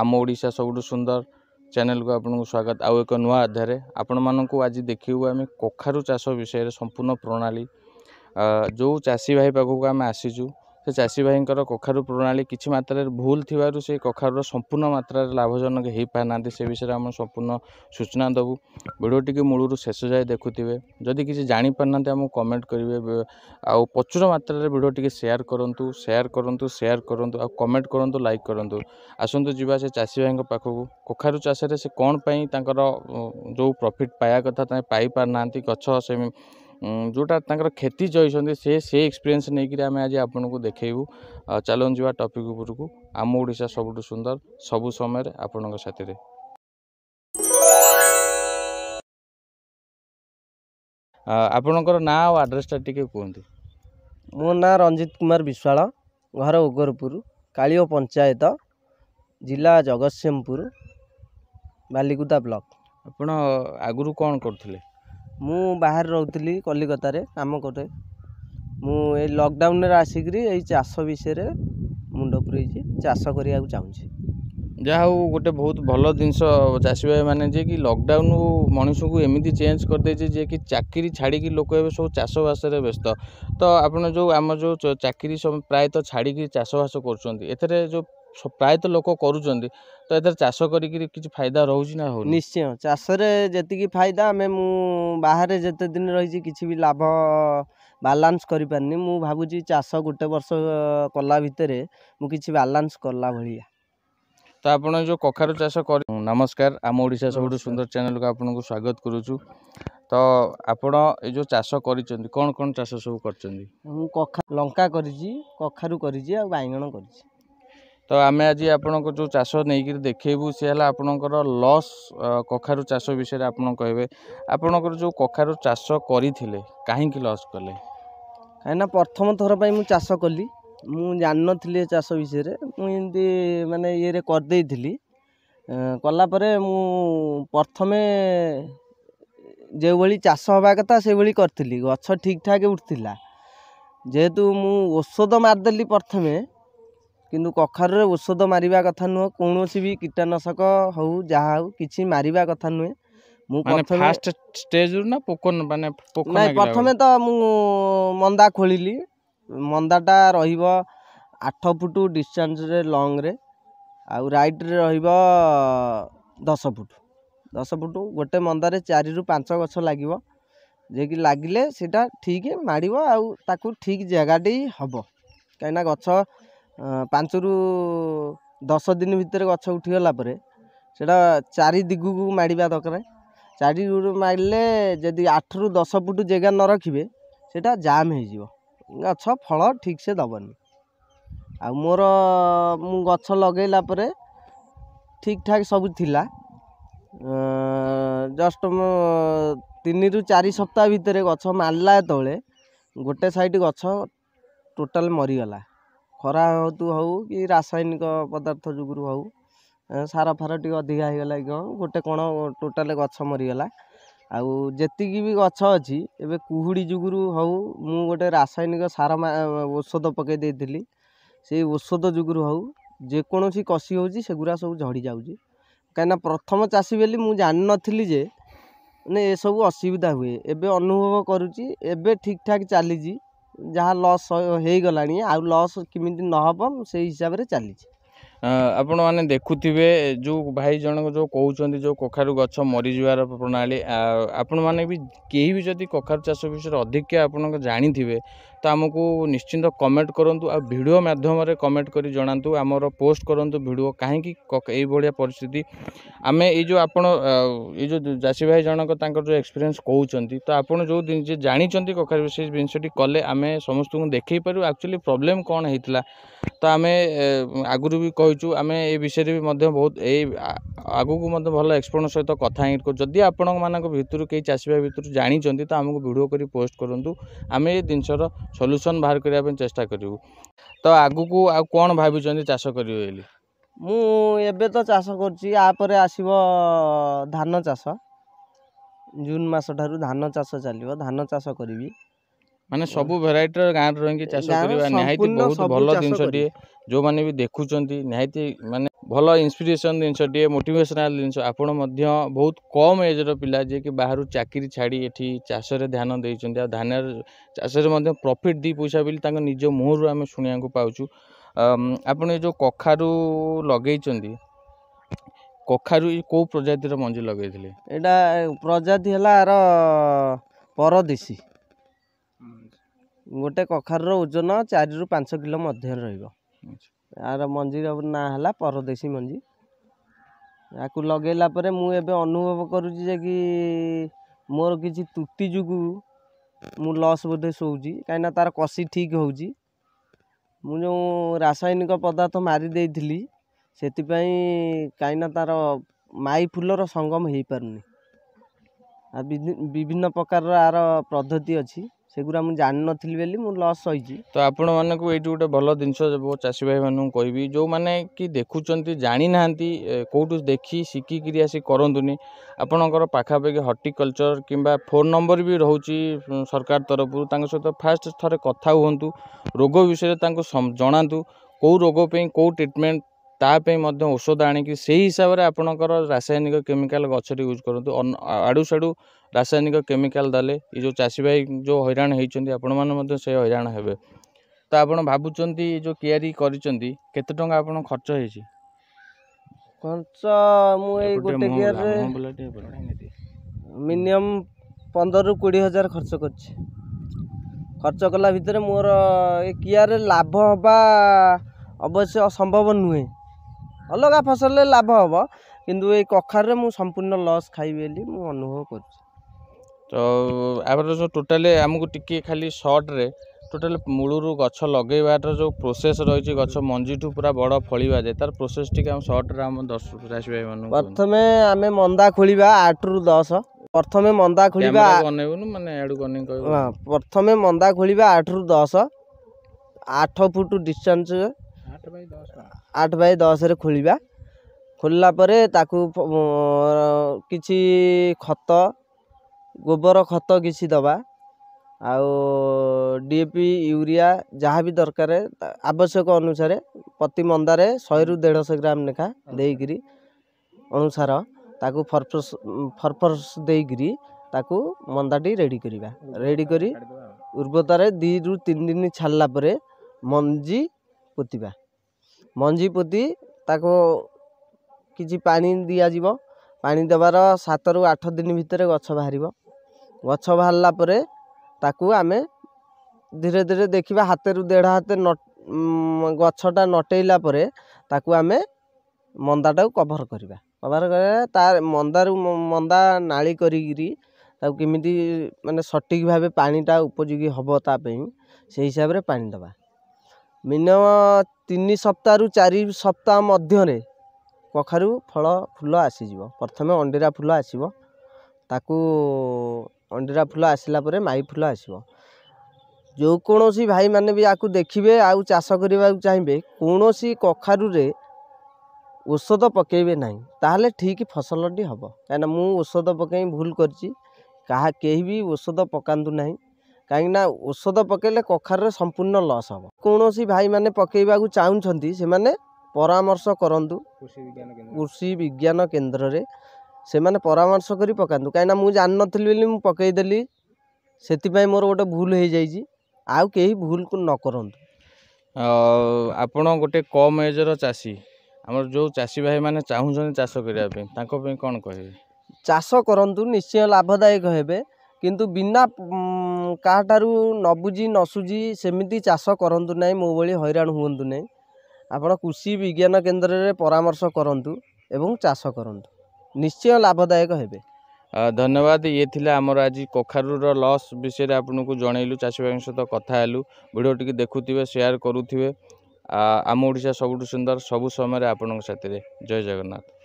आम ओडा सब सुंदर चैनल को आपन स्वागत आउ एक नुआ अध्याय आपण मानक आज देखू आम कखारू चाष विषय संपूर्ण प्रणाली जो चाषी भाई पाखक आम आसीचु ସେ ଚାଷୀ ଭାଇଙ୍କର କଖାରୁ ପ୍ରଣାଳୀ କିଛି ମାତ୍ରାରେ ଭୁଲ ଥିବାରୁ ସେ କଖାରୁର ସମ୍ପୂର୍ଣ୍ଣ ମାତ୍ରାରେ ଲାଭଜନକ ହେଇପାରୁନାହାନ୍ତି ସେ ବିଷୟରେ ଆମେ ସମ୍ପୂର୍ଣ୍ଣ ସୂଚନା ଦେବୁ ଭିଡ଼ିଓଟିକୁ ମୂଳରୁ ଶେଷ ଯାଏ ଦେଖୁଥିବେ ଯଦି କିଛି ଜାଣିପାରୁନାହାନ୍ତି ଆମକୁ କମେଣ୍ଟ କରିବେ ଆଉ ପ୍ରଚୁର ମାତ୍ରାରେ ଭିଡ଼ିଓ ଟିକେ ସେୟାର କରନ୍ତୁ ସେୟାର କରନ୍ତୁ ସେୟାର କରନ୍ତୁ ଆଉ କମେଣ୍ଟ କରନ୍ତୁ ଲାଇକ୍ କରନ୍ତୁ ଆସନ୍ତୁ ଯିବା ସେ ଚାଷୀ ଭାଇଙ୍କ ପାଖକୁ କଖାରୁ ଚାଷରେ ସେ କ'ଣ ପାଇଁ ତାଙ୍କର ଯେଉଁ ପ୍ରଫିଟ୍ ପାଇବା କଥା ତାଙ୍କେ ପାଇପାରୁନାହାନ୍ତି ଗଛ ସେ ଯେଉଁଟା ତାଙ୍କର କ୍ଷତି ଚଳିଛନ୍ତି ସେ ସେ ଏକ୍ସପିରିଏନ୍ସ ନେଇକରି ଆମେ ଆଜି ଆପଣଙ୍କୁ ଦେଖାଇବୁ ଚାଲନ୍ତୁ ଯିବା ଟପିକ୍ ଉପରକୁ ଆମ ଓଡ଼ିଶା ସବୁଠୁ ସୁନ୍ଦର ସବୁ ସମୟରେ ଆପଣଙ୍କ ସାଥିରେ ଆପଣଙ୍କର ନାଁ ଆଉ ଆଡ୍ରେସ୍ଟା ଟିକେ କୁହନ୍ତୁ ମୋ ନାଁ ରଞ୍ଜିତ କୁମାର ବିଶ୍ୱାଳ ଘର ଉଗରପୁର କାଳିଓ ପଞ୍ଚାୟତ ଜିଲ୍ଲା ଜଗତସିଂହପୁର ବାଲିକୁଦା ବ୍ଲକ ଆପଣ ଆଗରୁ କ'ଣ କରୁଥିଲେ ମୁଁ ବାହାରେ ରହୁଥିଲି କଲିକତାରେ କାମ କରେ ମୁଁ ଏଇ ଲକଡାଉନରେ ଆସିକିରି ଏଇ ଚାଷ ବିଷୟରେ ମୁଣ୍ଡ ପୁରେଇଛି ଚାଷ କରିବାକୁ ଚାହୁଁଛି ଯାହା ହଉ ଗୋଟେ ବହୁତ ଭଲ ଜିନିଷ ଚାଷୀ ଭାଇମାନେ ଯିଏକି ଲକଡାଉନ ମଣିଷକୁ ଏମିତି ଚେଞ୍ଜ କରିଦେଇଛି ଯିଏକି ଚାକିରି ଛାଡ଼ିକି ଲୋକ ଏବେ ସବୁ ଚାଷବାସରେ ବ୍ୟସ୍ତ ତ ଆପଣ ଯେଉଁ ଆମ ଯେଉଁ ଚାକିରି ପ୍ରାୟତଃ ଛାଡ଼ିକି ଚାଷବାସ କରୁଛନ୍ତି ଏଥିରେ ଯେଉଁ ପ୍ରାୟତଃ ଲୋକ କରୁଛନ୍ତି ତ ଏଥିରେ ଚାଷ କରିକି କିଛି ଫାଇଦା ରହୁଛି ନା ହଉ ନିଶ୍ଚୟ ଚାଷରେ ଯେତିକି ଫାଇଦା ଆମେ ମୁଁ ବାହାରେ ଯେତେ ଦିନ ରହିଛି କିଛି ବି ଲାଭ ବାଲାନ୍ସ କରିପାରିନି ମୁଁ ଭାବୁଛି ଚାଷ ଗୋଟେ ବର୍ଷ କଲା ଭିତରେ ମୁଁ କିଛି ବାଲାନ୍ସ କଲା ଭଳିଆ ତ ଆପଣ ଯେଉଁ କଖାରୁ ଚାଷ କରି ନମସ୍କାର ଆମ ଓଡ଼ିଶା ସବୁଠୁ ସୁନ୍ଦର ଚ୍ୟାନେଲକୁ ଆପଣଙ୍କୁ ସ୍ୱାଗତ କରୁଛୁ ତ ଆପଣ ଏ ଯେଉଁ ଚାଷ କରିଛନ୍ତି କ'ଣ କ'ଣ ଚାଷ ସବୁ କରିଛନ୍ତି ମୁଁ କଖା ଲଙ୍କା କରିଛି କଖାରୁ କରିଛି ଆଉ ବାଇଗଣ କରିଛି ତ ଆମେ ଆଜି ଆପଣଙ୍କୁ ଯେଉଁ ଚାଷ ନେଇକିରି ଦେଖେଇବୁ ସେ ହେଲା ଆପଣଙ୍କର ଲସ୍ କଖାରୁ ଚାଷ ବିଷୟରେ ଆପଣ କହିବେ ଆପଣଙ୍କର ଯେଉଁ କଖାରୁ ଚାଷ କରିଥିଲେ କାହିଁକି ଲସ୍ କଲେ କାହିଁକିନା ପ୍ରଥମ ଥର ପାଇଁ ମୁଁ ଚାଷ କଲି ମୁଁ ଜାଣିନଥିଲି ଏ ଚାଷ ବିଷୟରେ ମୁଁ ଏମିତି ମାନେ ଇଏରେ କରିଦେଇଥିଲି କଲାପରେ ମୁଁ ପ୍ରଥମେ ଯେଉଁଭଳି ଚାଷ ହେବା କଥା ସେଇଭଳି କରିଥିଲି ଗଛ ଠିକ୍ ଠାକ୍ ଉଠିଥିଲା ଯେହେତୁ ମୁଁ ଔଷଧ ମାରିଦେଲି ପ୍ରଥମେ কিন্তু কখারের ওষুধ মারিবা কথা নুহ কৌশি বি কীটনাশক হো যা হো কিছু মারিবা কথা নুহে প্রথমে তো মন্দা খোলিলি মন্দাটা রহব আঠ ফুট ডিষ্টান্সরে লংরে আইট্রে রহব দশ ফুট দশ ফুট গোটে মন্দারে চারি পাঁচ গছ লাগিব যে কি লাগিলে সেটা ঠিক মাড়ব আছে ঠিক জায়গাটি হব কিনা গছ ପାଞ୍ଚରୁ ଦଶ ଦିନ ଭିତରେ ଗଛ ଉଠିଗଲା ପରେ ସେଇଟା ଚାରି ଦିଗକୁ ମାଡ଼ିବା ଦରକାର ଚାରି ଦିଗରୁ ମାଡ଼ିଲେ ଯଦି ଆଠରୁ ଦଶ ଫୁଟ ଜାଗା ନ ରଖିବେ ସେଇଟା ଜାମ୍ ହେଇଯିବ ଗଛ ଫଳ ଠିକ୍ସେ ଦେବନି ଆଉ ମୋର ମୁଁ ଗଛ ଲଗେଇଲା ପରେ ଠିକ୍ ଠାକ୍ ସବୁ ଥିଲା ଜଷ୍ଟ ମୁଁ ତିନିରୁ ଚାରି ସପ୍ତାହ ଭିତରେ ଗଛ ମାରିଲା ଯେତେବେଳେ ଗୋଟେ ସାଇଡ଼୍ ଗଛ ଟୋଟାଲ୍ ମରିଗଲା ଖରା ହେତୁ ହେଉ କି ରାସାୟନିକ ପଦାର୍ଥ ଯୋଗୁଁରୁ ହେଉ ସାର ଫାର ଟିକେ ଅଧିକା ହେଇଗଲା କି କ'ଣ ଗୋଟେ କ'ଣ ଟୋଟାଲ୍ ଗଛ ମରିଗଲା ଆଉ ଯେତିକି ବି ଗଛ ଅଛି ଏବେ କୁହୁଡ଼ି ଯୋଗୁଁରୁ ହେଉ ମୁଁ ଗୋଟେ ରାସାୟନିକ ସାର ଔଷଧ ପକାଇ ଦେଇଥିଲି ସେଇ ଔଷଧ ଯୋଗୁଁରୁ ହେଉ ଯେକୌଣସି କଷି ହେଉଛି ସେଗୁଡ଼ା ସବୁ ଝଡ଼ି ଯାଉଛି କାହିଁକିନା ପ୍ରଥମ ଚାଷୀ ବୋଲି ମୁଁ ଜାଣିନଥିଲି ଯେ ମାନେ ଏସବୁ ଅସୁବିଧା ହୁଏ ଏବେ ଅନୁଭବ କରୁଛି ଏବେ ଠିକ୍ ଠାକ୍ ଚାଲିଛି ଯାହା ଲସ୍ ହୋଇଗଲାଣି ଆଉ ଲସ୍ କେମିତି ନହେବ ସେଇ ହିସାବରେ ଚାଲିଛି ଆପଣମାନେ ଦେଖୁଥିବେ ଯେଉଁ ଭାଇ ଜଣକ ଯେଉଁ କହୁଛନ୍ତି ଯେଉଁ କଖାରୁ ଗଛ ମରିଯିବାର ପ୍ରଣାଳୀ ଆପଣମାନେ ବି କେହି ବି ଯଦି କଖାରୁ ଚାଷ ବିଷୟରେ ଅଧିକା ଆପଣଙ୍କ ଜାଣିଥିବେ ତ ଆମକୁ ନିଶ୍ଚିନ୍ତ କମେଣ୍ଟ କରନ୍ତୁ ଆଉ ଭିଡ଼ିଓ ମାଧ୍ୟମରେ କମେଣ୍ଟ କରି ଜଣାନ୍ତୁ ଆମର ପୋଷ୍ଟ କରନ୍ତୁ ଭିଡ଼ିଓ କାହିଁକି ଏଇଭଳିଆ ପରିସ୍ଥିତି ଆମେ ଏଇ ଯେଉଁ ଆପଣ ଏଇ ଯେଉଁ ଚାଷୀ ଭାଇ ଜଣକ ତାଙ୍କର ଯେଉଁ ଏକ୍ସପିରିଏନ୍ସ କହୁଛନ୍ତି ତ ଆପଣ ଯେଉଁ ଜିନିଷ ଜାଣିଛନ୍ତି କଖାରେ ସେ ଜିନିଷଟି କଲେ ଆମେ ସମସ୍ତଙ୍କୁ ଦେଖାଇ ପାରିବୁ ଆକ୍ଚୁଆଲି ପ୍ରୋବ୍ଲେମ୍ କ'ଣ ହେଇଥିଲା ତ ଆମେ ଆଗରୁ ବି କହିଛୁ ଆମେ ଏ ବିଷୟରେ ବି ମଧ୍ୟ ବହୁତ ଏଇ ଆଗକୁ ମଧ୍ୟ ଭଲ ଏକ୍ସପର୍ଟଙ୍କ ସହିତ କଥା ହେଇ କରୁ ଯଦି ଆପଣମାନଙ୍କ ଭିତରୁ କେହି ଚାଷୀ ଭାଇ ଭିତରୁ ଜାଣିଛନ୍ତି ତ ଆମକୁ ଭିଡ଼ିଓ କରି ପୋଷ୍ଟ କରନ୍ତୁ ଆମେ ଏ ଜିନିଷର ସଲ୍ୟୁସନ୍ ବାହାର କରିବା ପାଇଁ ଚେଷ୍ଟା କରିବୁ ତ ଆଗକୁ ଆଉ କ'ଣ ଭାବିଛନ୍ତି ଚାଷ କରିବେ ବୋଲି ମୁଁ ଏବେ ତ ଚାଷ କରୁଛି ୟାପରେ ଆସିବ ଧାନ ଚାଷ ଜୁନ୍ ମାସ ଠାରୁ ଧାନ ଚାଷ ଚାଲିବ ଧାନ ଚାଷ କରିବି ମାନେ ସବୁ ଭେରାଇଟିର ଗାଁରେ ରହିକି ଚାଷ କରିବା ନିହାତି ବହୁତ ଭଲ ଜିନିଷଟିଏ ଯେଉଁମାନେ ବି ଦେଖୁଛନ୍ତି ନିହାତି ମାନେ ଭଲ ଇନ୍ସପିରେସନ୍ ଜିନିଷଟିଏ ମୋଟିଭେସନାଲ୍ ଜିନିଷ ଆପଣ ମଧ୍ୟ ବହୁତ କମ୍ ଏଜ୍ର ପିଲା ଯିଏକି ବାହାରୁ ଚାକିରି ଛାଡ଼ି ଏଠି ଚାଷରେ ଧ୍ୟାନ ଦେଇଛନ୍ତି ଆଉ ଧାନ ଚାଷରେ ମଧ୍ୟ ପ୍ରଫିଟ୍ ଦୁଇ ପଇସା ବୋଲି ତାଙ୍କ ନିଜ ମୁହଁରୁ ଆମେ ଶୁଣିବାକୁ ପାଉଛୁ ଆପଣ ଏ ଯେଉଁ କଖାରୁ ଲଗେଇଛନ୍ତି କଖାରୁ କେଉଁ ପ୍ରଜାତିର ମଞ୍ଜି ଲଗେଇଥିଲେ ଏଇଟା ପ୍ରଜାତି ହେଲା ଆର ପରଦେଶୀ ଗୋଟେ କଖାରୁର ଓଜନ ଚାରିରୁ ପାଞ୍ଚ କିଲୋ ମଧ୍ୟରେ ରହିବ ଏହାର ମଞ୍ଜିର ନାଁ ହେଲା ପରଦେଶୀ ମଞ୍ଜି ଏହାକୁ ଲଗେଇଲା ପରେ ମୁଁ ଏବେ ଅନୁଭବ କରୁଛି ଯେ କି ମୋର କିଛି ତ୍ରୁଟି ଯୋଗୁଁ ମୁଁ ଲସ୍ ବୋଧେ ଶୋଉଛି କାହିଁକିନା ତା'ର କଷି ଠିକ୍ ହେଉଛି ମୁଁ ଯେଉଁ ରାସାୟନିକ ପଦାର୍ଥ ମାରିଦେଇଥିଲି ସେଥିପାଇଁ କାହିଁକିନା ତା'ର ମାଇ ଫୁଲର ସଙ୍ଗମ ହେଇପାରୁନି ବିଭିନ୍ନ ପ୍ରକାରର ଆର ପଦ୍ଧତି ଅଛି ସେଗୁଡ଼ା ମୁଁ ଜାଣିନଥିଲି ବୋଲି ମୁଁ ଲସ୍ ସହିଛି ତ ଆପଣମାନଙ୍କୁ ଏଇଠି ଗୋଟେ ଭଲ ଜିନିଷ ଚାଷୀ ଭାଇମାନଙ୍କୁ କହିବି ଯେଉଁମାନେ କି ଦେଖୁଛନ୍ତି ଜାଣିନାହାନ୍ତି କେଉଁଠୁ ଦେଖି ଶିଖିକିରି ଆସି କରନ୍ତୁନି ଆପଣଙ୍କର ପାଖାପାଖି ହର୍ଟିକଲଚର କିମ୍ବା ଫୋନ୍ ନମ୍ବର ବି ରହୁଛି ସରକାର ତରଫରୁ ତାଙ୍କ ସହିତ ଫାଷ୍ଟ ଥରେ କଥା ହୁଅନ୍ତୁ ରୋଗ ବିଷୟରେ ତାଙ୍କୁ ଜଣାନ୍ତୁ କେଉଁ ରୋଗ ପାଇଁ କେଉଁ ଟ୍ରିଟମେଣ୍ଟ ତା ପାଇଁ ମଧ୍ୟ ଔଷଧ ଆଣିକି ସେହି ହିସାବରେ ଆପଣଙ୍କର ରାସାୟନିକ କେମିକାଲ ଗଛରେ ୟୁଜ୍ କରନ୍ତୁ ଆଡ଼ୁ ସାଡ଼ୁ ରାସାୟନିକ କେମିକାଲ ଦେଲେ ଏ ଯେଉଁ ଚାଷୀ ଭାଇ ଯେଉଁ ହଇରାଣ ହେଇଛନ୍ତି ଆପଣମାନେ ମଧ୍ୟ ସେ ହଇରାଣ ହେବେ ତ ଆପଣ ଭାବୁଛନ୍ତି ଏ ଯେଉଁ କିଆରି କରିଛନ୍ତି କେତେ ଟଙ୍କା ଆପଣ ଖର୍ଚ୍ଚ ହେଇଛି ଖର୍ଚ୍ଚ ମୁଁ ଏଇ ଗୋଟେ କିଆରିରେ ମିନିମମ୍ ପନ୍ଦରରୁ କୋଡ଼ିଏ ହଜାର ଖର୍ଚ୍ଚ କରିଛି ଖର୍ଚ୍ଚ କଲା ଭିତରେ ମୋର ଏ କିଆରିରେ ଲାଭ ହେବା ଅବଶ୍ୟ ସମ୍ଭବ ନୁହେଁ ଅଲଗା ଫସଲରେ ଲାଭ ହେବ କିନ୍ତୁ ଏଇ କଖାରୁରେ ମୁଁ ସମ୍ପୂର୍ଣ୍ଣ ଲସ୍ ଖାଇବି ବୋଲି ମୁଁ ଅନୁଭବ କରୁଛି ତ ଆମର ଯେଉଁ ଟୋଟାଲି ଆମକୁ ଟିକିଏ ଖାଲି ସର୍ଟରେ ଟୋଟାଲି ମୂଳରୁ ଗଛ ଲଗେଇବାର ଯେଉଁ ପ୍ରୋସେସ୍ ରହିଛି ଗଛ ମଞ୍ଜିଠୁ ପୁରା ବଡ଼ ଫଳିବା ଯାଏ ତାର ପ୍ରୋସେସ୍ ଟିକେ ଆମ ସର୍ଟରେ ଆମ ଦଶ ଚାଷୀ ଭାଇମାନଙ୍କୁ ପ୍ରଥମେ ଆମେ ମନ୍ଦା ଖୋଳିବା ଆଠରୁ ଦଶ ପ୍ରଥମେ ମନ୍ଦା ଖୋଳିବା ବନେଇବୁନୁ ମାନେ ଇଆଡ଼ୁ ବନେଇ କହିବୁ ପ୍ରଥମେ ମନ୍ଦା ଖୋଳିବା ଆଠରୁ ଦଶ ଆଠ ଫୁଟ ଡିଷ୍ଟାନ୍ସ ଆଠ ବାଇ ଦଶରେ ଖୋଳିବା ଖୋଲିଲା ପରେ ତାକୁ କିଛି ଖତ ଗୋବର ଖତ କିଛି ଦେବା ଆଉ ଡି ଏ ପି ୟୁରିଆ ଯାହା ବି ଦରକାର ଆବଶ୍ୟକ ଅନୁସାରେ ପ୍ରତି ମନ୍ଦାରେ ଶହେରୁ ଦେଢ଼ଶହ ଗ୍ରାମ ଲେଖା ଦେଇକିରି ଅନୁସାର ତାକୁ ଫର୍ଫସ୍ ଫର୍ଫସ୍ ଦେଇକିରି ତାକୁ ମନ୍ଦାଟି ରେଡ଼ି କରିବା ରେଡ଼ି କରି ଉର୍ବରତାରେ ଦୁଇରୁ ତିନି ଦିନ ଛାଡ଼ିଲା ପରେ ମଞ୍ଜି ପୋତିବା ମଞ୍ଜି ପୋତି ତାକୁ କିଛି ପାଣି ଦିଆଯିବ ପାଣି ଦେବାର ସାତରୁ ଆଠ ଦିନ ଭିତରେ ଗଛ ବାହାରିବ ଗଛ ବାହାରିଲା ପରେ ତାକୁ ଆମେ ଧୀରେ ଧୀରେ ଦେଖିବା ହାତରୁ ଦେଢ଼ ହାତ ଗଛଟା ନଟେଇଲା ପରେ ତାକୁ ଆମେ ମନ୍ଦାଟାକୁ କଭର କରିବା କଭର କରିବା ତା ମନ୍ଦାରୁ ମନ୍ଦା ନାଳି କରିକିରି ତାକୁ କେମିତି ମାନେ ସଠିକ୍ ଭାବେ ପାଣିଟା ଉପଯୋଗୀ ହବ ତା ପାଇଁ ସେଇ ହିସାବରେ ପାଣି ଦେବା ମିନିମମ୍ ତିନି ସପ୍ତାହରୁ ଚାରି ସପ୍ତାହ ମଧ୍ୟରେ କଖାରୁ ଫଳ ଫୁଲ ଆସିଯିବ ପ୍ରଥମେ ଅଣ୍ଡିରା ଫୁଲ ଆସିବ ତାକୁ ଅଣ୍ଡିରା ଫୁଲ ଆସିଲା ପରେ ମାଇ ଫୁଲ ଆସିବ ଯେକୌଣସି ଭାଇମାନେ ବି ଆକୁ ଦେଖିବେ ଆଉ ଚାଷ କରିବାକୁ ଚାହିଁବେ କୌଣସି କଖାରୁରେ ଔଷଧ ପକାଇବେ ନାହିଁ ତାହେଲେ ଠିକ୍ ଫସଲଟି ହେବ କାହିଁକିନା ମୁଁ ଔଷଧ ପକାଇ ଭୁଲ କରିଛି କାହା କେହି ବି ଔଷଧ ପକାନ୍ତୁ ନାହିଁ କାହିଁକିନା ଔଷଧ ପକାଇଲେ କଖାରରେ ସମ୍ପୂର୍ଣ୍ଣ ଲସ୍ ହେବ କୌଣସି ଭାଇମାନେ ପକାଇବାକୁ ଚାହୁଁଛନ୍ତି ସେମାନେ ପରାମର୍ଶ କରନ୍ତୁ କୃଷି ବିଜ୍ଞାନ କେନ୍ଦ୍ରରେ ସେମାନେ ପରାମର୍ଶ କରି ପକାନ୍ତୁ କାହିଁକିନା ମୁଁ ଜାଣିନଥିଲି ବୋଲି ମୁଁ ପକାଇଦେଲି ସେଥିପାଇଁ ମୋର ଗୋଟେ ଭୁଲ ହୋଇଯାଇଛି ଆଉ କେହି ଭୁଲକୁ ନ କରନ୍ତୁ ଆପଣ ଗୋଟେ କମ୍ ଏଜ୍ର ଚାଷୀ ଆମର ଯେଉଁ ଚାଷୀ ଭାଇମାନେ ଚାହୁଁଛନ୍ତି ଚାଷ କରିବା ପାଇଁ ତାଙ୍କ ପାଇଁ କ'ଣ କହିବେ ଚାଷ କରନ୍ତୁ ନିଶ୍ଚୟ ଲାଭଦାୟକ ହେବେ କିନ୍ତୁ ବିନା କାହାଠାରୁ ନ ବୁଝି ନ ସୁଝି ସେମିତି ଚାଷ କରନ୍ତୁ ନାହିଁ ମୋ ଭଳି ହଇରାଣ ହୁଅନ୍ତୁ ନାହିଁ ଆପଣ କୃଷି ବିଜ୍ଞାନ କେନ୍ଦ୍ରରେ ପରାମର୍ଶ କରନ୍ତୁ ଏବଂ ଚାଷ କରନ୍ତୁ ନିଶ୍ଚୟ ଲାଭଦାୟକ ହେବେ ଧନ୍ୟବାଦ ଇଏ ଥିଲା ଆମର ଆଜି କଖାରୁର ଲସ୍ ବିଷୟରେ ଆପଣଙ୍କୁ ଜଣେଇଲୁ ଚାଷୀବାସୀଙ୍କ ସହିତ କଥା ହେଲୁ ଭିଡ଼ିଓଟିକି ଦେଖୁଥିବେ ସେୟାର କରୁଥିବେ ଆମ ଓଡ଼ିଶା ସବୁଠୁ ସୁନ୍ଦର ସବୁ ସମୟରେ ଆପଣଙ୍କ ସାଥିରେ ଜୟ ଜଗନ୍ନାଥ